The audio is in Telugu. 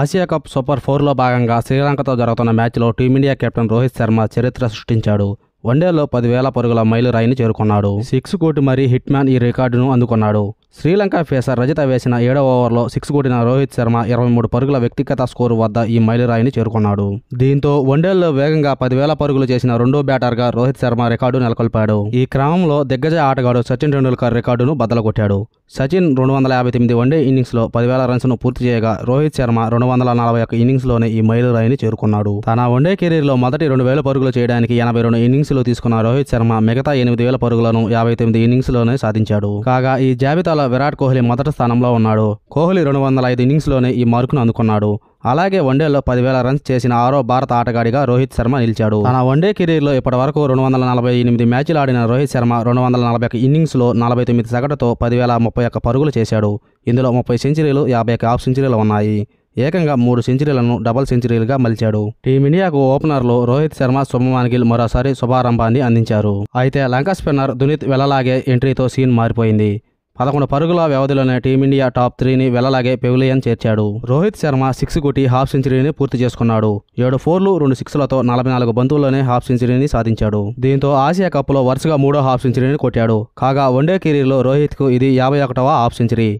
ఆసియా కప్ సూపర్ ఫోర్లో భాగంగా శ్రీలంకతో జరుగుతున్న మ్యాచ్లో టీమిండియా కెప్టెన్ రోహిత్ శర్మ చరిత్ర సృష్టించాడు వన్డేలో పదివేల పరుగుల మైలురాయిని చేరుకున్నాడు సిక్స్ కోటి మరీ హిట్మ్యాన్ ఈ రికార్డును అందుకున్నాడు శ్రీలంక ఫేసర్ రజిత వేసిన ఏడవ ఓవర్లో సిక్స్ కొట్టిన రోహిత్ శర్మ ఇరవై మూడు పరుగుల వ్యక్తిగత స్కోరు వద్ద ఈ మైలురాయిని చేరుకున్నాడు దీంతో వన్డేల్లో వేగంగా పదివేల పరుగులు చేసిన రెండో బ్యాటర్గా రోహిత్ శర్మ రికార్డు నెలకొల్పాడు ఈ క్రమంలో దిగ్గజ ఆటగాడు సచిన్ టెండూల్కర్ రికార్డును బద్దలగొట్టాడు సచిన్ రెండు వందల యాభై తొమ్మిది వన్డే ఇన్నింగ్స్లో పదివేల రన్స్ను పూర్తి చేయగా రోహిత్ శర్మ రెండు వందల నలభై ఒక్క ఇన్నింగ్స్లోనే ఈ మైలురాయిని చేరుకున్నాడు తన వన్డే కెరీర్లో మొదటి రెండు వేల పరుగులు చేయడానికి ఎనభై రెండు ఇన్నింగ్స్లు తీసుకున్న రోహిత్ శర్మ మిగతా ఎనిమిది వేల పరుగులను యాభై తొమ్మిది ఇన్నింగ్స్లోనే సాధించాడు కాగా ఈ జాబితాలో ఇన్నింగ్స్లో విరాట్ కోహ్లీ మొదటి స్థానంలో ఉన్నాడు కోహ్లీ రెండు వందల ఐదు ఇన్నింగ్స్లోనే ఈ మార్కును అందుకున్నాడు అలాగే వన్డేలో పదివేల రన్స్ చేసిన ఆరో భారత ఆటగాడిగా రోహిత్ శర్మ నిలిచాడు తన వన్డే కెరీర్లో ఇప్పటి వరకు రెండు వందల నలభై ఎనిమిది మ్యాచ్లు ఆడిన రోహిత్ శర్మ రెండు వందల నలభై ఒక ఇన్నింగ్స్లో నలభై తొమ్మిది సగటుతో పదివేల ముప్పై ఒక్క పరుగులు చేశాడు ఇందులో ముప్పై సెంచరీలు యాభై ఒక హాఫ్ సెంచరీలు ఉన్నాయి ఏకంగా మూడు సెంచరీలను డబుల్ సెంచరీలుగా మలిచాడు టీమిండియాకు ఓపెనర్లు రోహిత్ శర్మ శుభమాన్ గిల్ మరోసారి శుభారంభాన్ని అందించారు అయితే లంక స్పిన్నర్ దునిత్ వెళ్లలాగే ఎంట్రీతో సీన్ మారిపోయింది పదకొండు పరుగుల వ్యవధిలోనే టీమిండియా టాప్ త్రీని వెళ్లలాగే పెవిలియన్ చేర్చాడు రోహిత్ శర్మ సిక్స్ కొట్టి హాఫ్ సెంచరీని పూర్తి చేసుకున్నాడు ఏడు ఫోర్లు రెండు సిక్స్లతో నలభై నాలుగు బంతుల్లోనే హాఫ్ సెంచరీని సాధించాడు దీంతో ఆసియా కప్లో వరుసగా మూడో హాఫ్ సెంచరీని కొట్టాడు కాగా వన్డే కెరీర్లో రోహిత్కు ఇది యాభై ఒకటవ హాఫ్ సెంచరీ